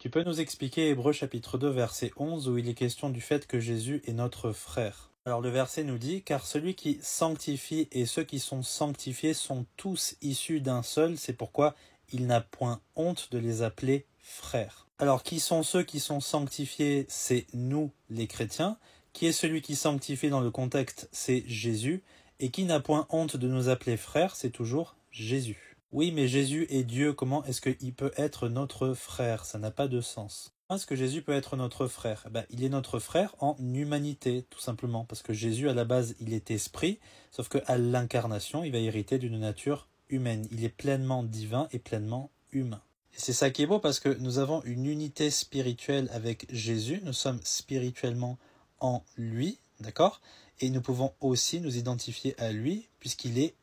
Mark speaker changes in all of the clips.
Speaker 1: Tu peux nous expliquer Hébreu chapitre 2 verset 11 où il est question du fait que Jésus est notre frère. Alors le verset nous dit car celui qui sanctifie et ceux qui sont sanctifiés sont tous issus d'un seul, c'est pourquoi il n'a point honte de les appeler frères. Alors qui sont ceux qui sont sanctifiés C'est nous les chrétiens. Qui est celui qui sanctifie dans le contexte C'est Jésus. Et qui n'a point honte de nous appeler frères C'est toujours Jésus. Oui, mais Jésus est Dieu, comment est-ce qu'il peut être notre frère Ça n'a pas de sens. Comment est-ce que Jésus peut être notre frère eh ben, Il est notre frère en humanité, tout simplement, parce que Jésus, à la base, il est esprit, sauf qu'à l'incarnation, il va hériter d'une nature humaine. Il est pleinement divin et pleinement humain. Et c'est ça qui est beau, parce que nous avons une unité spirituelle avec Jésus, nous sommes spirituellement en lui, d'accord Et nous pouvons aussi nous identifier à lui, puisqu'il est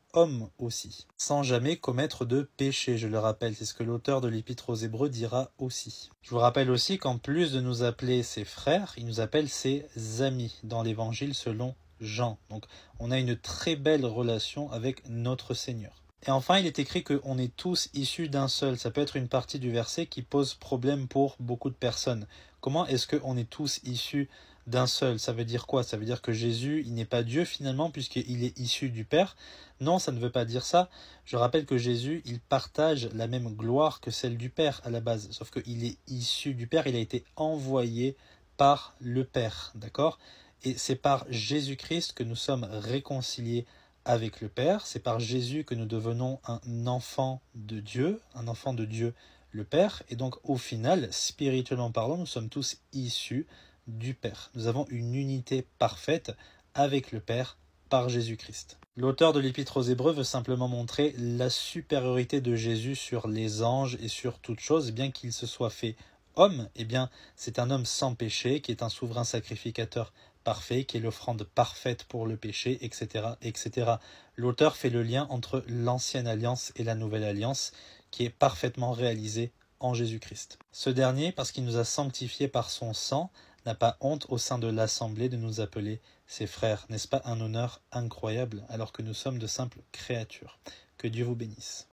Speaker 1: aussi, sans jamais commettre de péché, je le rappelle, c'est ce que l'auteur de l'Épître aux Hébreux dira aussi. Je vous rappelle aussi qu'en plus de nous appeler ses frères, il nous appelle ses amis dans l'Évangile selon Jean. Donc on a une très belle relation avec notre Seigneur. Et enfin, il est écrit que qu'on est tous issus d'un seul. Ça peut être une partie du verset qui pose problème pour beaucoup de personnes. Comment est-ce qu'on est tous issus d'un seul Ça veut dire quoi Ça veut dire que Jésus, il n'est pas Dieu finalement, puisqu'il est issu du Père. Non, ça ne veut pas dire ça. Je rappelle que Jésus, il partage la même gloire que celle du Père à la base, sauf qu'il est issu du Père, il a été envoyé par le Père, d'accord Et c'est par Jésus-Christ que nous sommes réconciliés avec le Père, c'est par Jésus que nous devenons un enfant de Dieu, un enfant de Dieu le Père. Et donc au final, spirituellement parlant, nous sommes tous issus du Père. Nous avons une unité parfaite avec le Père par Jésus-Christ. L'auteur de l'Épître aux Hébreux veut simplement montrer la supériorité de Jésus sur les anges et sur toute chose, bien qu'il se soit fait homme, et eh bien, c'est un homme sans péché, qui est un souverain sacrificateur parfait, qui est l'offrande parfaite pour le péché, etc., etc. L'auteur fait le lien entre l'ancienne alliance et la nouvelle alliance, qui est parfaitement réalisé en Jésus-Christ. Ce dernier, parce qu'il nous a sanctifiés par son sang, n'a pas honte au sein de l'assemblée de nous appeler ses frères. N'est-ce pas un honneur incroyable alors que nous sommes de simples créatures Que Dieu vous bénisse.